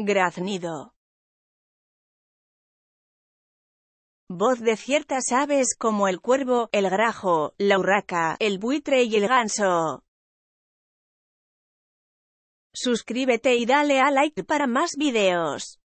Graznido. Voz de ciertas aves como el cuervo, el grajo, la urraca, el buitre y el ganso. Suscríbete y dale a like para más videos.